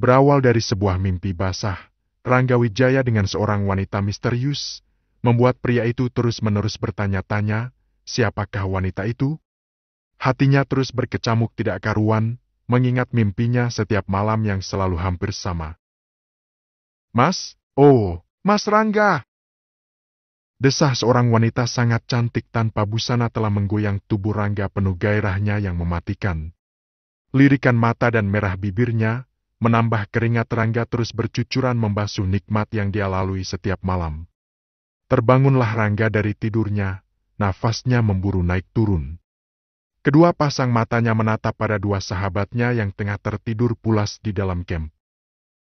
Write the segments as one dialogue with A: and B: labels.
A: berawal dari sebuah mimpi basah, Rangga Wijaya dengan seorang wanita misterius, membuat pria itu terus-menerus bertanya-tanya, siapakah wanita itu? Hatinya terus berkecamuk tidak karuan, mengingat mimpinya setiap malam yang selalu hampir sama. Mas, oh, Mas Rangga! Desah seorang wanita sangat cantik tanpa busana telah menggoyang tubuh Rangga penuh gairahnya yang mematikan. Lirikan mata dan merah bibirnya menambah keringat Rangga terus bercucuran membasuh nikmat yang dia lalui setiap malam. Terbangunlah Rangga dari tidurnya, nafasnya memburu naik turun. Kedua pasang matanya menatap pada dua sahabatnya yang tengah tertidur pulas di dalam kamp.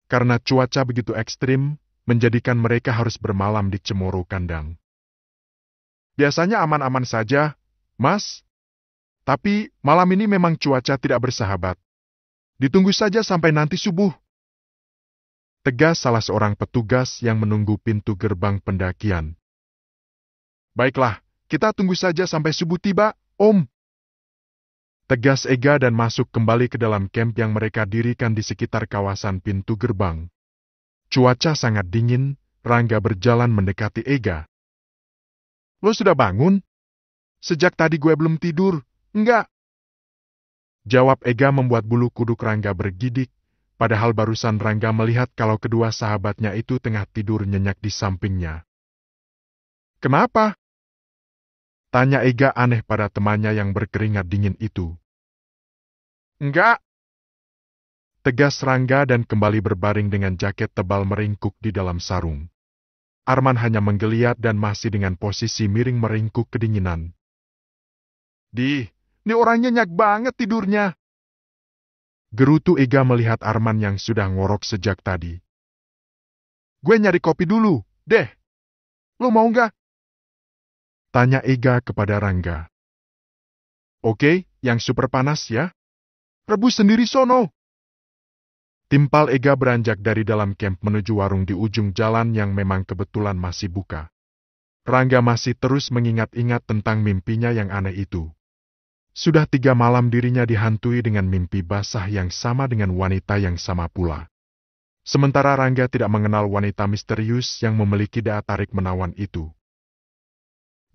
A: Karena cuaca begitu ekstrim, menjadikan mereka harus bermalam di cemoro kandang. Biasanya aman-aman saja, Mas. Tapi malam ini memang cuaca tidak bersahabat.
B: Ditunggu saja sampai nanti subuh. Tegas salah seorang
A: petugas yang menunggu pintu gerbang pendakian. Baiklah, kita tunggu saja sampai subuh tiba, Om. Tegas Ega dan masuk kembali ke dalam camp yang mereka dirikan di sekitar kawasan pintu gerbang. Cuaca sangat dingin, Rangga berjalan mendekati Ega. Lo sudah bangun? Sejak tadi gue belum tidur. Enggak, Jawab Ega membuat bulu kuduk Rangga bergidik, padahal barusan Rangga melihat kalau kedua sahabatnya itu tengah tidur nyenyak di sampingnya. Kenapa? Tanya Ega aneh pada temannya yang berkeringat dingin itu. Enggak. Tegas Rangga dan kembali berbaring dengan jaket tebal meringkuk di dalam sarung. Arman hanya menggeliat dan masih dengan posisi miring meringkuk kedinginan. Di, ini orangnya nyak banget tidurnya.
B: Gerutu Ega melihat Arman yang sudah ngorok sejak tadi. Gue nyari kopi dulu, deh. Lo mau nggak? Tanya Ega kepada Rangga. Oke, yang super panas ya. Rebus
A: sendiri sono. Timpal Ega beranjak dari dalam camp menuju warung di ujung jalan yang memang kebetulan masih buka. Rangga masih terus mengingat-ingat tentang mimpinya yang aneh itu. Sudah tiga malam dirinya dihantui dengan mimpi basah yang sama dengan wanita yang sama pula. Sementara Rangga tidak mengenal wanita misterius yang memiliki daya tarik menawan itu.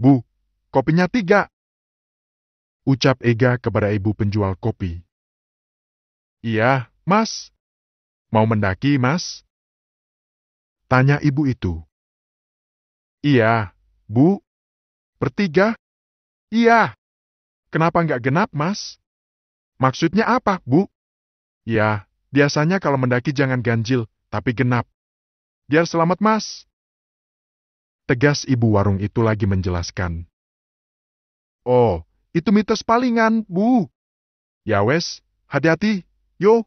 A: Bu,
B: kopinya tiga! Ucap Ega kepada ibu penjual kopi. Iya, mas. Mau mendaki, mas? Tanya ibu itu. Iya, bu. Bertiga? Iya. Kenapa nggak genap, Mas? Maksudnya apa,
A: Bu? Ya, biasanya kalau mendaki jangan ganjil, tapi genap. Biar selamat, Mas. Tegas ibu warung itu lagi menjelaskan.
B: Oh, itu mitos palingan, Bu. Ya wes,
A: hati-hati, yo.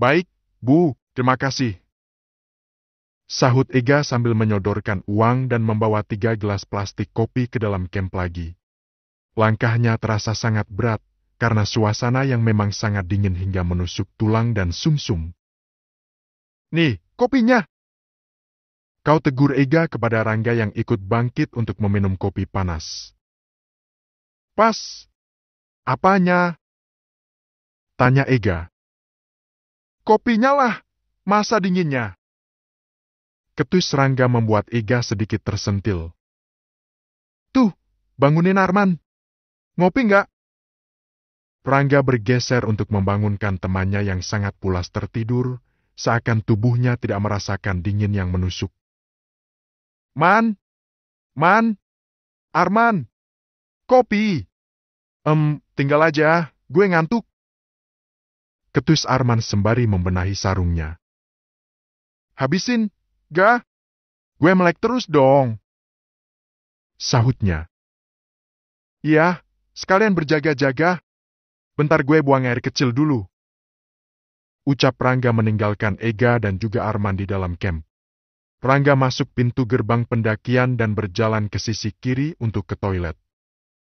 A: Baik, Bu, terima kasih. Sahut Ega sambil menyodorkan uang dan membawa tiga gelas plastik kopi ke dalam kemp lagi. Langkahnya terasa sangat berat, karena suasana yang memang sangat dingin hingga menusuk tulang dan sumsum. Nih, kopinya! Kau tegur Ega kepada Rangga yang ikut bangkit untuk meminum kopi panas.
B: Pas! Apanya? Tanya Ega. Kopinya lah, masa dinginnya? Ketus Rangga membuat Ega sedikit tersentil. Tuh,
A: bangunin Arman. Ngopi nggak? Prangga bergeser untuk membangunkan temannya yang sangat pulas tertidur, seakan tubuhnya tidak merasakan dingin yang menusuk. Man! Man! Arman!
B: Kopi! Em, tinggal aja, gue ngantuk. Ketus Arman sembari membenahi sarungnya. Habisin, gak? Gue melek terus dong. Sahutnya.
A: Iya, Sekalian berjaga-jaga. Bentar gue buang air kecil dulu. Ucap Rangga meninggalkan Ega dan juga Arman di dalam camp. Rangga masuk pintu gerbang pendakian dan berjalan ke sisi kiri untuk ke toilet.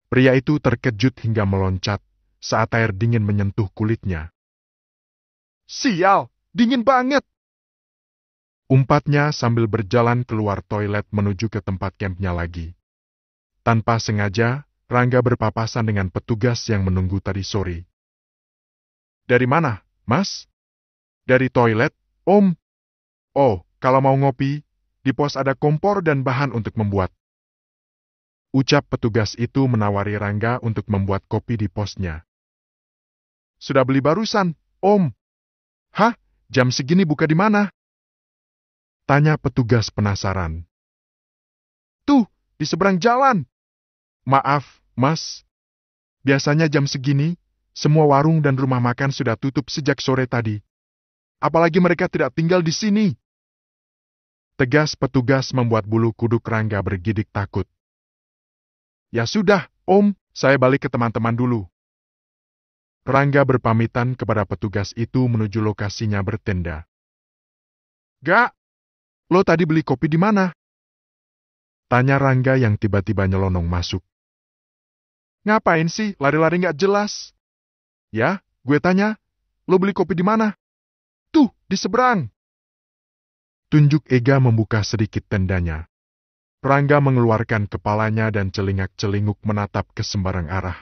A: Pria itu terkejut hingga meloncat saat air dingin menyentuh kulitnya.
B: Sial, dingin banget! Umpatnya
A: sambil berjalan keluar toilet menuju ke tempat campnya lagi. Tanpa sengaja, Rangga berpapasan dengan petugas yang menunggu tadi sore. Dari mana, Mas? Dari
B: toilet, Om. Oh, kalau mau
A: ngopi, di pos ada kompor dan bahan untuk membuat. Ucap petugas itu menawari Rangga untuk membuat kopi di posnya. Sudah beli
B: barusan, Om. Hah? Jam segini buka di mana? Tanya petugas penasaran. Tuh, di seberang jalan.
A: Maaf, Mas. Biasanya jam segini, semua warung dan rumah makan sudah tutup sejak sore tadi. Apalagi mereka tidak tinggal di sini. Tegas petugas membuat bulu kuduk Rangga bergidik takut. Ya sudah, Om, saya balik ke teman-teman dulu. Rangga berpamitan kepada petugas itu menuju lokasinya bertenda.
B: Gak, lo tadi beli kopi di mana? Tanya Rangga yang tiba-tiba nyelonong masuk. Ngapain sih lari-lari nggak jelas? Ya, gue tanya,
A: lo beli kopi di mana? Tuh, di seberang. Tunjuk Ega membuka sedikit tendanya. Rangga mengeluarkan kepalanya dan celingak-celinguk menatap ke sembarang arah.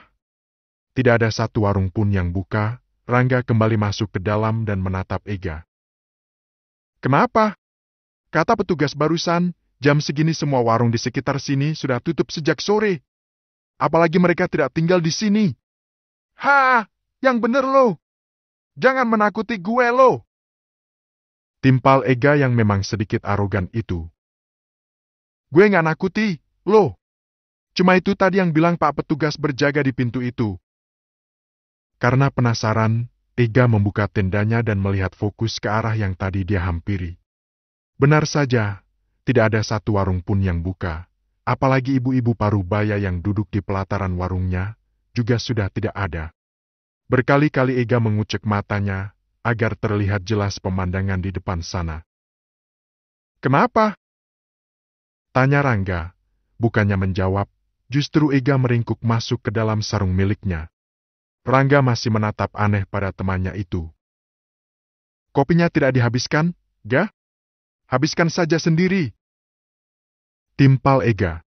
A: Tidak ada satu warung pun yang buka, Rangga kembali masuk ke dalam dan menatap Ega. Kenapa? Kata petugas barusan, jam segini semua warung di sekitar sini sudah tutup sejak sore. Apalagi mereka tidak tinggal di sini. Ha, yang bener lo.
B: Jangan menakuti gue lo. Timpal Ega yang memang sedikit arogan itu. Gue nggak nakuti, lo. Cuma itu tadi
A: yang bilang pak petugas berjaga di pintu itu. Karena penasaran, Ega membuka tendanya dan melihat fokus ke arah yang tadi dia hampiri. Benar saja, tidak ada satu warung pun yang buka. Apalagi ibu-ibu parubaya yang duduk di pelataran warungnya, juga sudah tidak ada. Berkali-kali Ega mengucek matanya, agar terlihat jelas pemandangan di depan sana. Kenapa? Tanya Rangga. Bukannya menjawab, justru Ega meringkuk masuk ke dalam sarung miliknya. Rangga masih menatap aneh pada temannya itu. Kopinya tidak dihabiskan, gah? Habiskan saja sendiri, timpal Ega.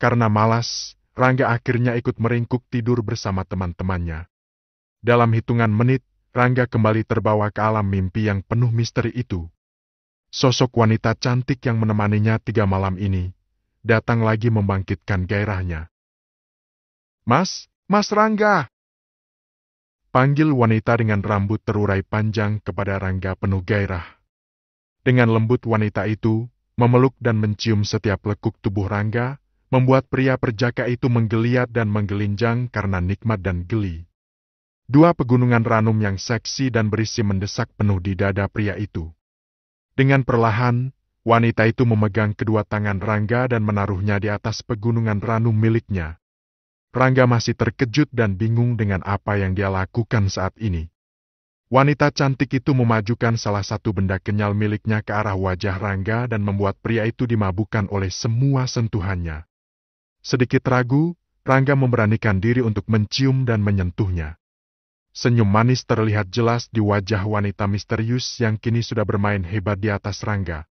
A: Karena malas, Rangga akhirnya ikut meringkuk tidur bersama teman-temannya. Dalam hitungan menit, Rangga kembali terbawa ke alam mimpi yang penuh misteri itu. Sosok wanita cantik yang menemaninya tiga malam ini, datang lagi membangkitkan gairahnya. Mas, Mas Rangga! Panggil wanita dengan rambut terurai panjang kepada Rangga penuh gairah. Dengan lembut wanita itu, memeluk dan mencium setiap lekuk tubuh Rangga, membuat pria perjaka itu menggeliat dan menggelinjang karena nikmat dan geli. Dua pegunungan ranum yang seksi dan berisi mendesak penuh di dada pria itu. Dengan perlahan, wanita itu memegang kedua tangan Rangga dan menaruhnya di atas pegunungan ranum miliknya. Rangga masih terkejut dan bingung dengan apa yang dia lakukan saat ini. Wanita cantik itu memajukan salah satu benda kenyal miliknya ke arah wajah Rangga dan membuat pria itu dimabukkan oleh semua sentuhannya. Sedikit ragu, Rangga memberanikan diri untuk mencium dan menyentuhnya. Senyum manis terlihat jelas di wajah wanita misterius yang kini sudah bermain hebat di atas Rangga.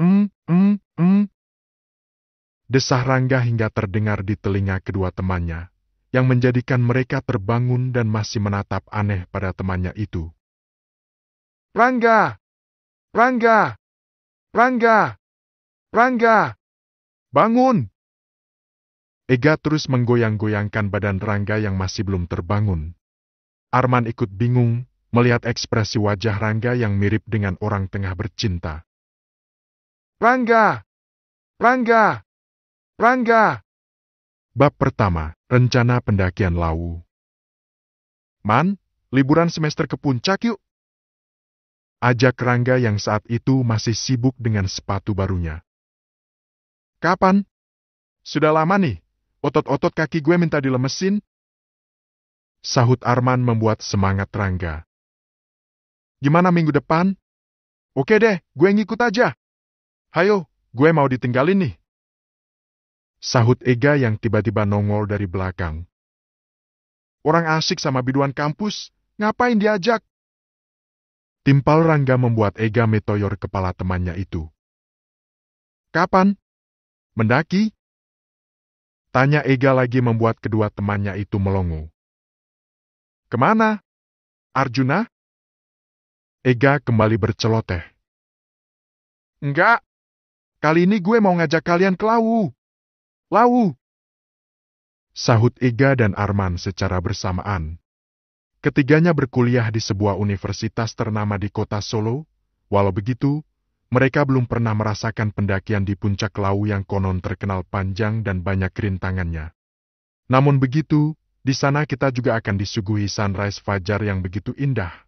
A: Mm, mm, mm. Desah Rangga hingga terdengar di telinga kedua temannya yang menjadikan mereka terbangun dan masih menatap aneh pada temannya itu.
B: Rangga! Rangga! Rangga! Rangga! Bangun!
A: Ega terus menggoyang-goyangkan badan Rangga yang masih belum terbangun. Arman ikut bingung melihat ekspresi wajah Rangga yang mirip dengan orang tengah bercinta.
B: Rangga! Rangga! Rangga!
A: Bab pertama, rencana pendakian lawu Man, liburan semester ke puncak yuk. Ajak Rangga yang saat itu masih sibuk
B: dengan sepatu barunya. Kapan? Sudah lama nih, otot-otot kaki gue minta dilemesin. Sahut Arman membuat semangat Rangga. Gimana minggu depan? Oke deh, gue ngikut aja. Hayo, gue mau ditinggalin nih. Sahut Ega yang
A: tiba-tiba nongol dari belakang.
B: Orang asik sama biduan kampus, ngapain diajak?
A: Timpal Rangga membuat Ega metoyor kepala temannya
B: itu. Kapan? Mendaki? Tanya Ega lagi membuat kedua temannya itu melongo. Kemana? Arjuna? Ega kembali berceloteh. Enggak. Kali ini gue mau ngajak kalian ke laut. Lau!
A: Sahut Iga dan Arman secara bersamaan. Ketiganya berkuliah di sebuah universitas ternama di kota Solo, walau begitu, mereka belum pernah merasakan pendakian di puncak Lau yang konon terkenal panjang dan banyak rintangannya. Namun begitu, di sana kita juga akan disuguhi sunrise fajar yang begitu indah.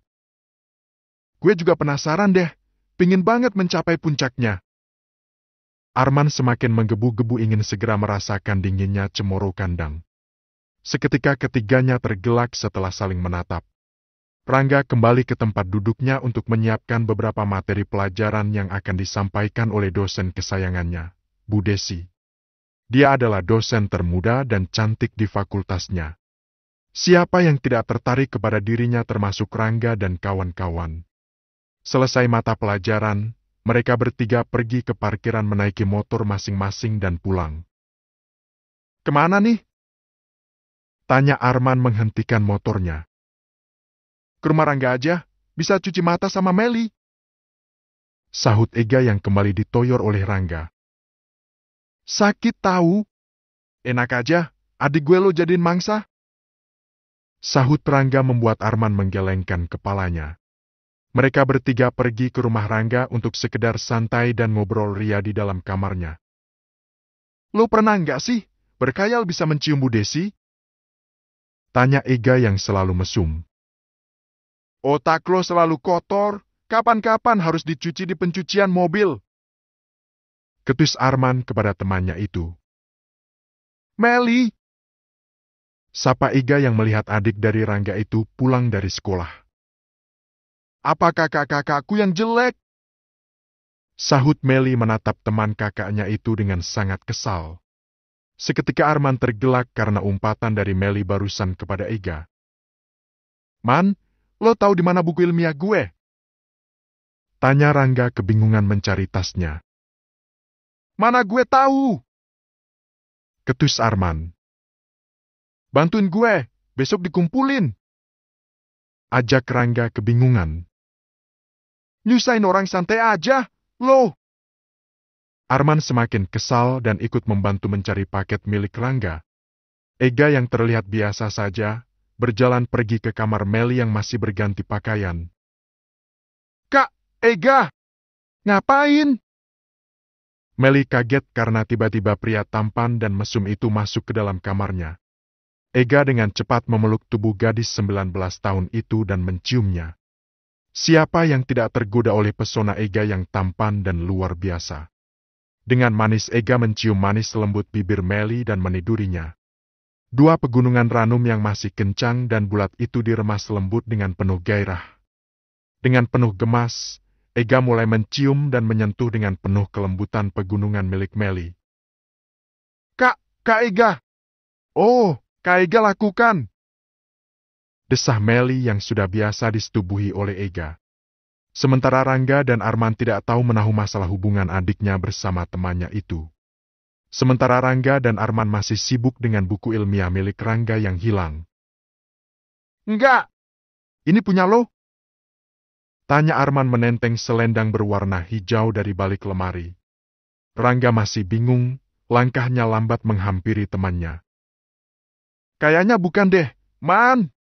A: Gue juga penasaran deh, pingin banget mencapai puncaknya. Arman semakin menggebu-gebu ingin segera merasakan dinginnya cemoro kandang. Seketika ketiganya tergelak setelah saling menatap. Rangga kembali ke tempat duduknya untuk menyiapkan beberapa materi pelajaran yang akan disampaikan oleh dosen kesayangannya, Bu Desi. Dia adalah dosen termuda dan cantik di fakultasnya. Siapa yang tidak tertarik kepada dirinya termasuk Rangga dan kawan-kawan. Selesai mata pelajaran, mereka bertiga pergi ke parkiran menaiki motor masing-masing dan pulang.
B: Kemana nih? Tanya Arman menghentikan motornya. Ke rumah Rangga aja, bisa cuci mata sama Meli. Sahut Ega yang kembali ditoyor oleh Rangga. Sakit tahu. Enak
A: aja, adik gue lo jadiin mangsa. Sahut Rangga membuat Arman menggelengkan kepalanya. Mereka bertiga pergi ke rumah Rangga untuk sekedar santai dan ngobrol ria di dalam kamarnya. Lo pernah nggak sih Berkayal bisa mencium Bu Desi? Tanya Ega yang selalu mesum.
B: Otak lo selalu kotor, kapan-kapan harus dicuci di pencucian mobil.
A: Ketus Arman kepada temannya itu.
B: Meli! Sapa Iga yang melihat adik dari Rangga itu pulang dari sekolah. Apakah kakak-kakakku yang jelek?
A: Sahut Meli menatap teman kakaknya itu dengan sangat kesal. Seketika Arman tergelak karena umpatan dari Meli barusan kepada Ega. Man, lo tahu di mana buku ilmiah gue? Tanya Rangga kebingungan mencari
B: tasnya. Mana gue tahu? Ketus Arman. Bantuin gue, besok dikumpulin.
A: Ajak Rangga kebingungan. Nyusahin orang santai aja, loh. Arman semakin kesal dan ikut membantu mencari paket milik Rangga. Ega yang terlihat biasa saja, berjalan pergi ke kamar Meli yang masih berganti pakaian. Kak, Ega!
B: Ngapain?
A: Meli kaget karena tiba-tiba pria tampan dan mesum itu masuk ke dalam kamarnya. Ega dengan cepat memeluk tubuh gadis 19 tahun itu dan menciumnya. Siapa yang tidak tergoda oleh pesona Ega yang tampan dan luar biasa? Dengan manis Ega mencium manis lembut bibir Meli dan menidurinya. Dua pegunungan ranum yang masih kencang dan bulat itu diremas lembut dengan penuh gairah. Dengan penuh gemas, Ega mulai mencium dan menyentuh dengan penuh kelembutan pegunungan milik Meli.
B: Kak, Kak Ega! Oh, Kak Ega lakukan!
A: desah Meli yang sudah biasa disetubuhi oleh Ega. Sementara Rangga dan Arman tidak tahu menahu masalah hubungan adiknya bersama temannya itu. Sementara Rangga dan Arman masih sibuk dengan buku ilmiah milik Rangga yang hilang. Enggak! Ini punya lo? Tanya Arman menenteng selendang berwarna hijau dari balik lemari. Rangga masih bingung, langkahnya lambat menghampiri temannya. Kayaknya bukan deh, Man!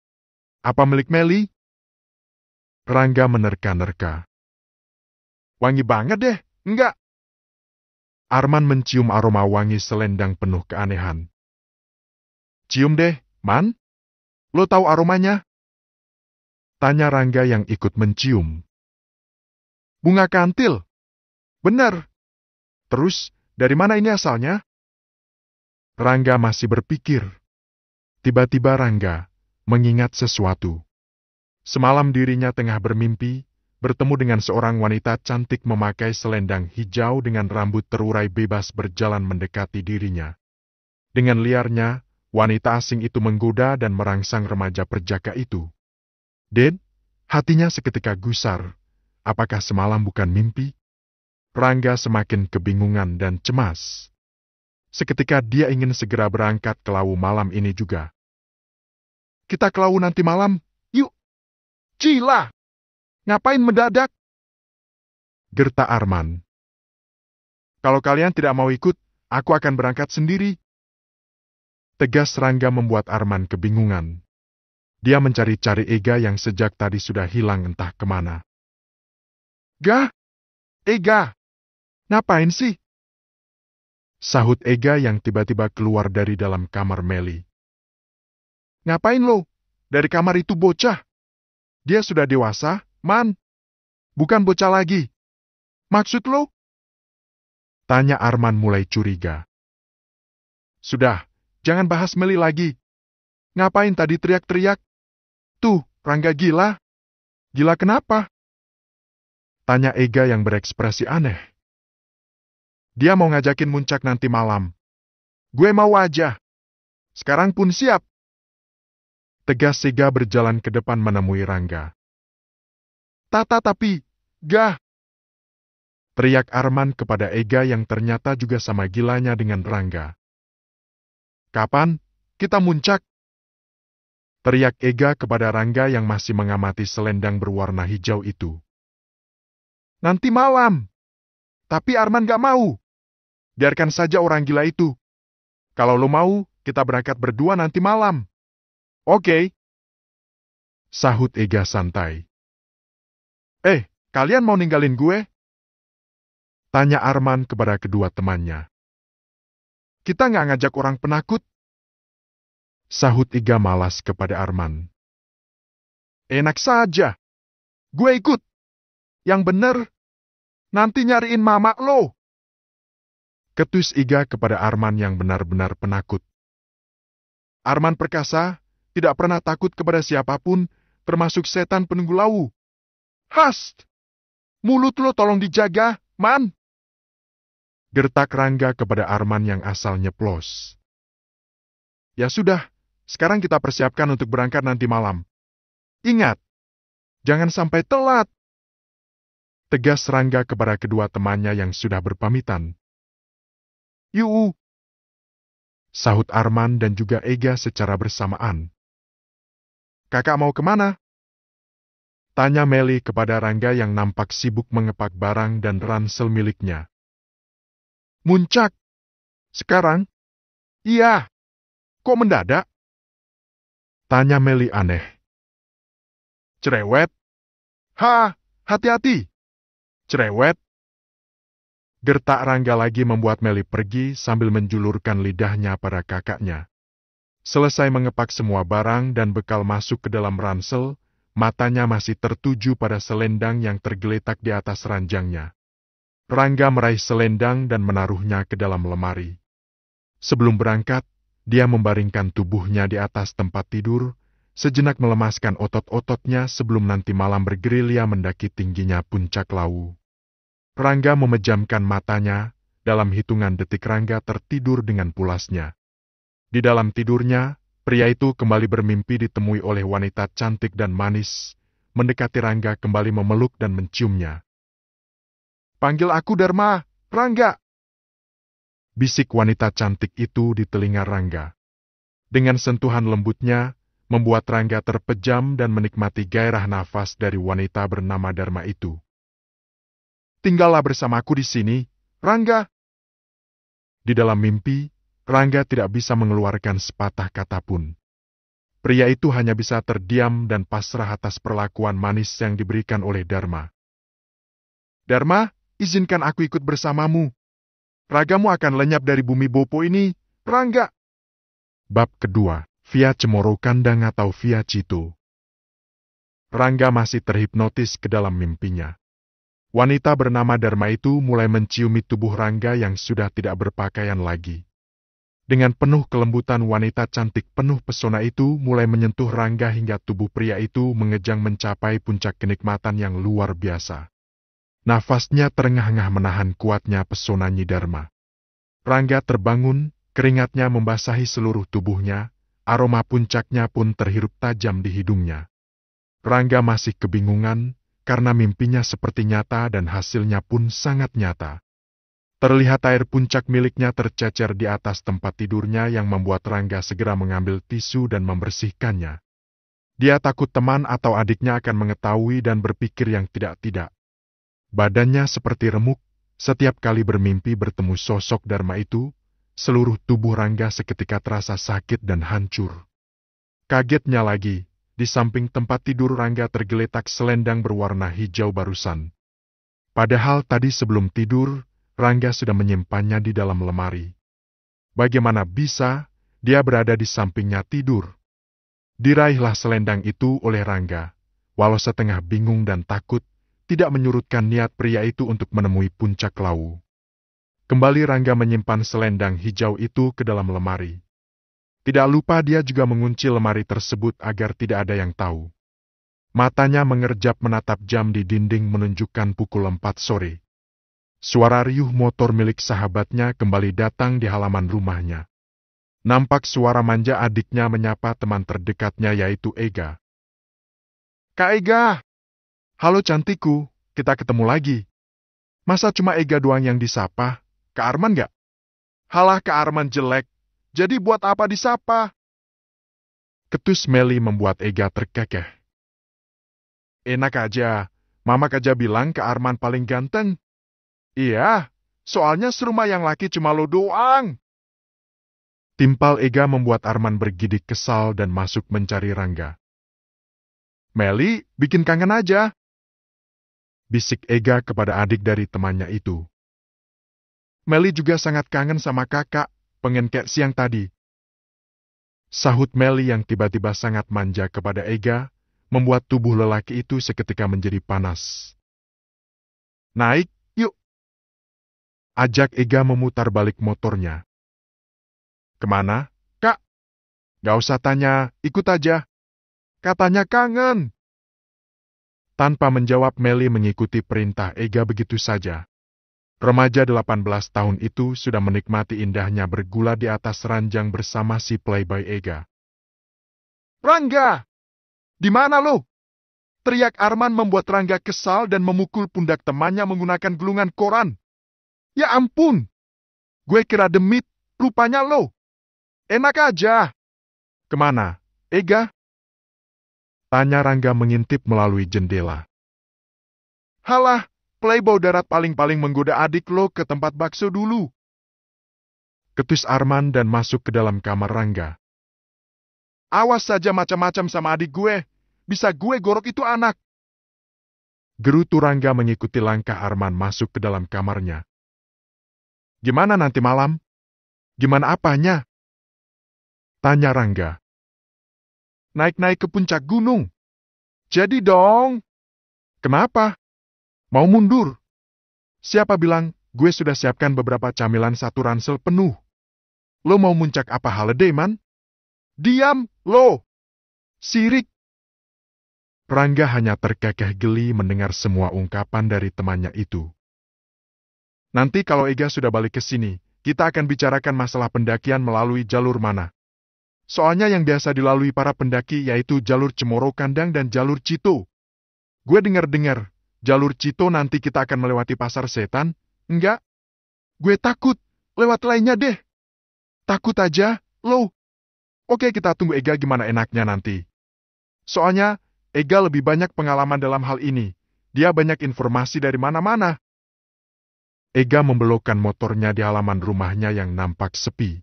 A: Apa milik Meli?
B: Rangga menerka-nerka. Wangi banget deh, enggak? Arman mencium aroma wangi selendang penuh keanehan. Cium deh, Man. Lo tahu aromanya? Tanya Rangga yang ikut mencium. Bunga kantil. Benar. Terus, dari mana ini asalnya? Rangga masih
A: berpikir. Tiba-tiba Rangga mengingat sesuatu. Semalam dirinya tengah bermimpi, bertemu dengan seorang wanita cantik memakai selendang hijau dengan rambut terurai bebas berjalan mendekati dirinya. Dengan liarnya, wanita asing itu menggoda dan merangsang remaja perjaka itu. Den, hatinya seketika gusar. Apakah semalam bukan mimpi? Rangga semakin kebingungan dan cemas. Seketika dia ingin segera berangkat ke Lawu malam ini juga. Kita kelau nanti malam. Yuk.
B: Cila. Ngapain mendadak? Gerta Arman. Kalau kalian tidak mau ikut, aku akan berangkat sendiri.
A: Tegas Rangga membuat Arman kebingungan. Dia mencari-cari Ega yang sejak tadi sudah hilang entah kemana. Gah? Ega!
B: Ngapain sih? Sahut Ega yang tiba-tiba keluar dari dalam kamar Meli. Ngapain lo? Dari kamar itu bocah. Dia sudah dewasa, man. Bukan bocah lagi. Maksud lo? Tanya Arman mulai curiga. Sudah, jangan bahas Meli lagi. Ngapain tadi teriak-teriak? Tuh, Rangga gila. Gila kenapa? Tanya Ega yang berekspresi aneh. Dia mau ngajakin muncak nanti malam. Gue mau aja. Sekarang pun siap. Tegas Sega berjalan ke depan menemui Rangga. Tata tapi, Gah! Teriak
A: Arman kepada Ega yang ternyata juga sama gilanya dengan Rangga. Kapan? Kita muncak! Teriak Ega kepada Rangga yang masih mengamati
B: selendang berwarna hijau itu. Nanti malam! Tapi Arman gak mau! Biarkan saja orang gila itu. Kalau lo mau, kita berangkat berdua nanti malam. Oke. Okay. Sahut Ega santai. Eh, kalian mau ninggalin gue? Tanya Arman kepada kedua temannya. Kita nggak ngajak orang penakut. Sahut Iga malas kepada Arman. Enak saja. Gue ikut. Yang bener, nanti nyariin mama lo. Ketus Iga kepada Arman yang benar-benar penakut. Arman perkasa, tidak pernah takut kepada siapapun, termasuk setan penunggu lau. Hast! Mulut lo tolong dijaga, man! Gertak Rangga kepada Arman yang asalnya nyeplos.
A: Ya sudah, sekarang kita persiapkan untuk berangkat nanti malam. Ingat, jangan sampai telat. Tegas Rangga kepada kedua temannya
B: yang sudah berpamitan. Yuu! Sahut Arman
A: dan juga Ega secara bersamaan. Kakak mau kemana? Tanya Meli kepada Rangga yang nampak sibuk mengepak barang dan ransel miliknya.
B: Muncak! Sekarang? Iya! Kok mendadak? Tanya Meli aneh.
A: Cerewet? Ha! Hati-hati! Cerewet! Gertak Rangga lagi membuat Meli pergi sambil menjulurkan lidahnya pada kakaknya. Selesai mengepak semua barang dan bekal masuk ke dalam ransel, matanya masih tertuju pada selendang yang tergeletak di atas ranjangnya. Rangga meraih selendang dan menaruhnya ke dalam lemari. Sebelum berangkat, dia membaringkan tubuhnya di atas tempat tidur, sejenak melemaskan otot-ototnya sebelum nanti malam bergerilya mendaki tingginya puncak lau. Rangga memejamkan matanya, dalam hitungan detik Rangga tertidur dengan pulasnya. Di dalam tidurnya, pria itu kembali bermimpi ditemui oleh wanita cantik dan manis, mendekati Rangga kembali memeluk dan menciumnya. Panggil aku Dharma, Rangga! Bisik wanita cantik itu di telinga Rangga. Dengan sentuhan lembutnya, membuat Rangga terpejam dan menikmati gairah nafas dari wanita bernama Dharma itu. Tinggallah bersamaku di sini, Rangga. Di dalam mimpi, Rangga tidak bisa mengeluarkan sepatah kata pun. Pria itu hanya bisa terdiam dan pasrah atas perlakuan manis yang diberikan oleh Dharma. Dharma, izinkan aku ikut bersamamu. Ragamu akan lenyap dari bumi Bopo ini, Rangga. Bab kedua, Via Cemoro Kandang atau Via Cito. Rangga masih terhipnotis ke dalam mimpinya. Wanita bernama Dharma itu mulai menciumi tubuh Rangga yang sudah tidak berpakaian lagi. Dengan penuh kelembutan wanita cantik penuh pesona itu mulai menyentuh Rangga hingga tubuh pria itu mengejang mencapai puncak kenikmatan yang luar biasa. Nafasnya terengah-engah menahan kuatnya pesona Nyidarma. Rangga terbangun, keringatnya membasahi seluruh tubuhnya, aroma puncaknya pun terhirup tajam di hidungnya. Rangga masih kebingungan, karena mimpinya seperti nyata dan hasilnya pun sangat nyata. Terlihat air puncak miliknya tercecer di atas tempat tidurnya yang membuat Rangga segera mengambil tisu dan membersihkannya. Dia takut teman atau adiknya akan mengetahui dan berpikir yang tidak-tidak. Badannya seperti remuk, setiap kali bermimpi bertemu sosok Dharma itu, seluruh tubuh Rangga seketika terasa sakit dan hancur. Kagetnya lagi, di samping tempat tidur Rangga tergeletak selendang berwarna hijau barusan. Padahal tadi sebelum tidur, Rangga sudah menyimpannya di dalam lemari. Bagaimana bisa dia berada di sampingnya tidur? Diraihlah selendang itu oleh Rangga, walau setengah bingung dan takut, tidak menyurutkan niat pria itu untuk menemui puncak lau. Kembali Rangga menyimpan selendang hijau itu ke dalam lemari. Tidak lupa dia juga mengunci lemari tersebut agar tidak ada yang tahu. Matanya mengerjap menatap jam di dinding menunjukkan pukul 4 sore. Suara riuh motor milik sahabatnya kembali datang di halaman rumahnya. Nampak suara manja adiknya menyapa teman terdekatnya yaitu Ega. Kak Ega! Halo cantikku, kita ketemu lagi. Masa cuma Ega doang yang disapa? Kak Arman gak? Halah Kak Arman jelek, jadi buat apa
B: disapa? Ketus Meli membuat Ega terkekeh.
A: Enak aja, Mama Kaja bilang ke Arman paling ganteng. Iya, soalnya serumah yang laki cuma lo doang. Timpal Ega membuat Arman bergidik kesal dan masuk mencari Rangga. Meli, bikin kangen aja. Bisik Ega kepada adik dari temannya itu. Meli juga sangat kangen sama kakak, pengen kayak siang tadi. Sahut Meli yang tiba-tiba sangat manja kepada Ega, membuat tubuh lelaki itu seketika menjadi panas. Naik,
B: Ajak Ega memutar balik motornya. Kemana, Kak? Gak usah tanya, ikut aja. Katanya kangen.
A: Tanpa menjawab, Meli mengikuti perintah Ega begitu saja. Remaja 18 tahun itu sudah menikmati indahnya bergula di atas ranjang bersama si playboy Ega. Rangga! Di mana
B: lo? Teriak Arman membuat Rangga kesal dan memukul pundak temannya menggunakan gulungan koran. Ya ampun, gue kira demit, rupanya lo. Enak aja. Kemana, Ega?
A: Tanya Rangga mengintip melalui jendela.
B: Halah, playboy darat paling-paling menggoda adik lo
A: ke tempat bakso dulu. Ketus Arman dan masuk ke dalam kamar Rangga. Awas saja macam-macam sama adik gue, bisa gue gorok itu anak. Gerutu Rangga mengikuti langkah Arman masuk ke dalam kamarnya.
B: Gimana nanti malam? Gimana apanya? Tanya Rangga. Naik-naik ke puncak gunung. Jadi dong. Kenapa? Mau mundur? Siapa bilang, gue sudah siapkan beberapa camilan satu ransel penuh. Lo mau muncak apa halede man? Diam, lo! Sirik! Rangga hanya
A: terkekeh geli mendengar semua ungkapan dari temannya itu. Nanti kalau Ega sudah balik ke sini, kita akan bicarakan masalah pendakian melalui jalur mana. Soalnya yang biasa dilalui para pendaki yaitu jalur Cemoro Kandang dan jalur Cito. Gue dengar-dengar, jalur Cito nanti kita akan melewati pasar setan, enggak? Gue takut, lewat lainnya deh. Takut aja, lo. Oke kita tunggu Ega gimana enaknya nanti. Soalnya, Ega lebih banyak pengalaman dalam hal ini. Dia banyak informasi dari mana-mana. Ega membelokkan motornya di halaman rumahnya yang nampak sepi.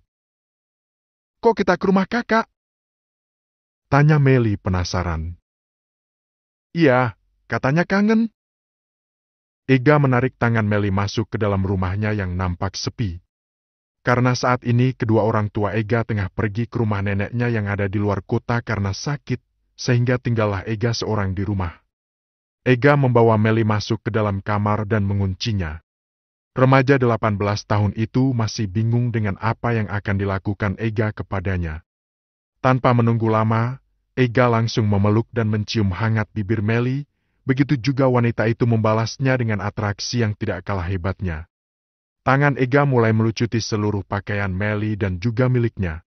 A: Kok kita
B: ke rumah kakak? Tanya Meli penasaran.
A: Iya, katanya kangen. Ega menarik tangan Meli masuk ke dalam rumahnya yang nampak sepi. Karena saat ini kedua orang tua Ega tengah pergi ke rumah neneknya yang ada di luar kota karena sakit, sehingga tinggallah Ega seorang di rumah. Ega membawa Meli masuk ke dalam kamar dan menguncinya. Remaja 18 tahun itu masih bingung dengan apa yang akan dilakukan Ega kepadanya. Tanpa menunggu lama, Ega langsung memeluk dan mencium hangat bibir Meli, begitu juga wanita itu membalasnya dengan atraksi yang tidak kalah hebatnya. Tangan Ega mulai melucuti seluruh pakaian Meli dan juga miliknya.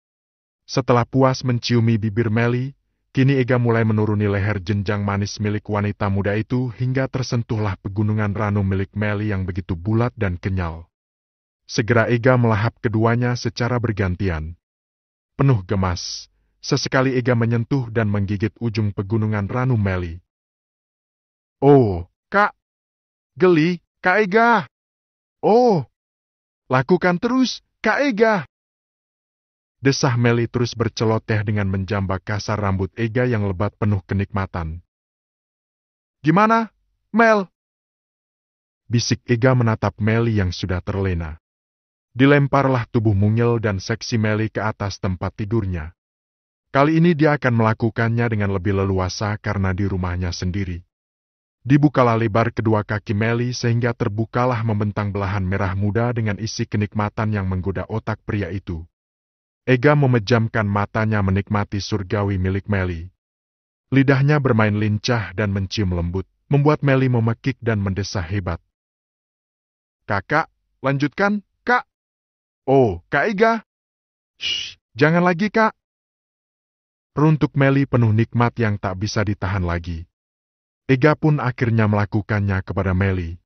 A: Setelah puas menciumi bibir Meli, Kini Ega mulai menuruni leher jenjang manis milik wanita muda itu hingga tersentuhlah pegunungan Ranu milik Meli yang begitu bulat dan kenyal. Segera Ega melahap keduanya secara bergantian. Penuh gemas, sesekali Ega menyentuh dan menggigit ujung pegunungan Ranu Meli. Oh, Kak! Geli, Kak Ega! Oh! Lakukan terus, Kak Ega! Desah Meli terus berceloteh dengan menjambak kasar rambut Ega yang lebat penuh kenikmatan. Gimana, Mel? Bisik Ega menatap Meli yang sudah terlena. Dilemparlah tubuh mungil dan seksi Meli ke atas tempat tidurnya. Kali ini dia akan melakukannya dengan lebih leluasa karena di rumahnya sendiri. Dibukalah lebar kedua kaki Meli sehingga terbukalah membentang belahan merah muda dengan isi kenikmatan yang menggoda otak pria itu. Ega memejamkan matanya menikmati surgawi milik Meli. Lidahnya bermain lincah dan mencium lembut, membuat Meli memekik dan mendesah hebat. Kakak,
B: lanjutkan, kak. Oh, kak Ega. Shh, jangan lagi kak.
A: Runtuk Meli penuh nikmat yang tak bisa ditahan lagi. Ega pun akhirnya melakukannya kepada Meli.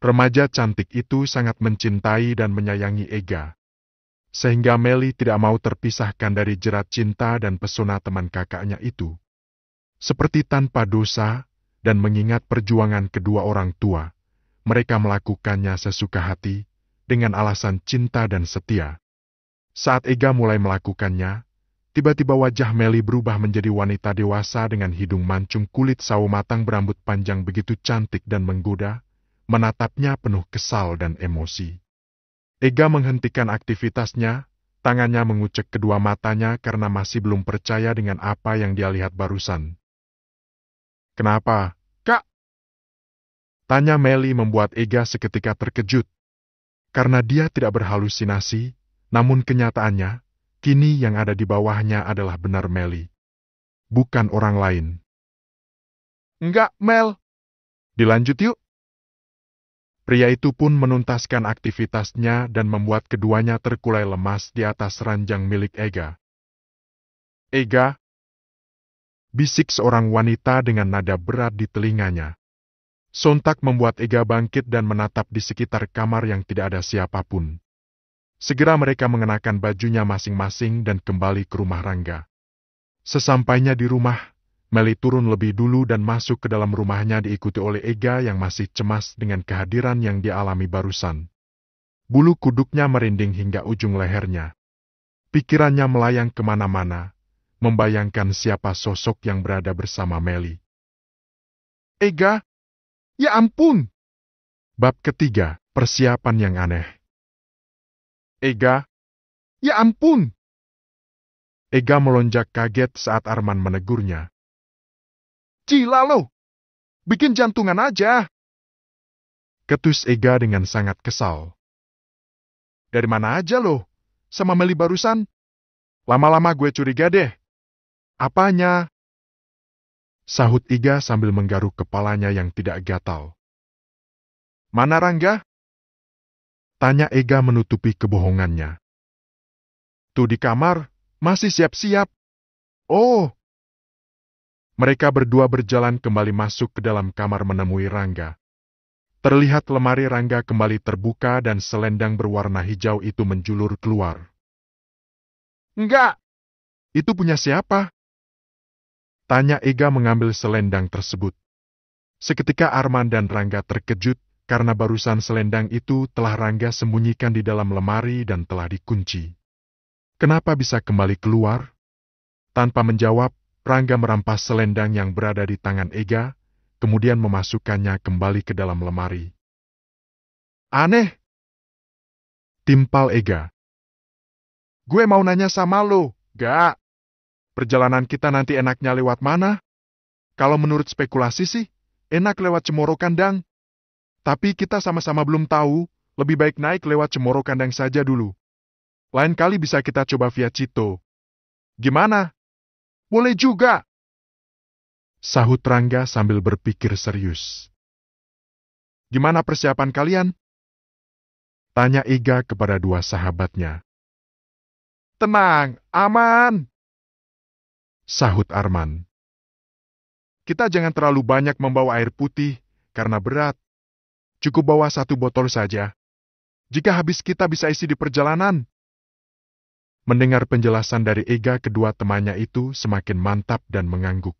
A: Remaja cantik itu sangat mencintai dan menyayangi Ega sehingga Meli tidak mau terpisahkan dari jerat cinta dan pesona teman kakaknya itu. Seperti tanpa dosa dan mengingat perjuangan kedua orang tua, mereka melakukannya sesuka hati dengan alasan cinta dan setia. Saat Ega mulai melakukannya, tiba-tiba wajah Meli berubah menjadi wanita dewasa dengan hidung mancung kulit sawo matang berambut panjang begitu cantik dan menggoda, menatapnya penuh kesal dan emosi. Ega menghentikan aktivitasnya, tangannya mengucek kedua matanya karena masih belum percaya dengan apa yang dia lihat barusan. Kenapa, Kak? Tanya Meli membuat Ega seketika terkejut. Karena dia tidak berhalusinasi, namun kenyataannya, kini yang ada di bawahnya adalah benar Meli. Bukan orang lain. Enggak, Mel. Dilanjut yuk. Pria itu pun menuntaskan aktivitasnya dan membuat keduanya terkulai lemas di atas ranjang milik Ega. Ega, bisik seorang wanita dengan nada berat di telinganya. Sontak membuat Ega bangkit dan menatap di sekitar kamar yang tidak ada siapapun. Segera mereka mengenakan bajunya masing-masing dan kembali ke rumah Rangga. Sesampainya di rumah, Meli turun lebih dulu dan masuk ke dalam rumahnya diikuti oleh Ega yang masih cemas dengan kehadiran yang dialami barusan. Bulu kuduknya merinding hingga ujung lehernya. Pikirannya melayang kemana-mana, membayangkan siapa sosok yang berada bersama Meli. Ega! Ya ampun! Bab ketiga, persiapan yang
B: aneh. Ega! Ya ampun! Ega melonjak kaget saat Arman menegurnya, Gila lo! Bikin jantungan aja! Ketus Ega dengan sangat kesal. Dari mana aja lo? Sama Meli barusan? Lama-lama gue curiga deh. Apanya? Sahut Iga sambil menggaruk kepalanya yang tidak gatal. Mana Rangga? Tanya Ega menutupi kebohongannya. Tuh di kamar, masih
A: siap-siap. Oh, mereka berdua berjalan kembali masuk ke dalam kamar menemui Rangga. Terlihat lemari Rangga kembali terbuka dan selendang berwarna hijau itu menjulur keluar. Enggak! Itu punya siapa? Tanya Ega mengambil selendang tersebut. Seketika Arman dan Rangga terkejut karena barusan selendang itu telah Rangga sembunyikan di dalam lemari dan telah dikunci. Kenapa bisa kembali keluar? Tanpa menjawab, Rangga merampas selendang yang berada di tangan Ega, kemudian memasukkannya kembali ke dalam lemari. Aneh!
B: Timpal Ega. Gue mau nanya sama lo, gak?
A: Perjalanan kita nanti enaknya lewat mana? Kalau menurut spekulasi sih, enak lewat Cemoro Kandang. Tapi kita sama-sama belum tahu, lebih baik naik lewat Cemoro Kandang saja dulu. Lain kali bisa kita coba via Cito.
B: Gimana? Boleh juga. Sahut Rangga sambil berpikir serius. Gimana persiapan kalian? Tanya Iga kepada dua sahabatnya. Tenang, aman. Sahut Arman. Kita jangan terlalu banyak
A: membawa air putih karena berat. Cukup bawa satu botol saja. Jika habis kita bisa isi di perjalanan. Mendengar penjelasan dari Ega kedua temannya itu semakin mantap dan mengangguk.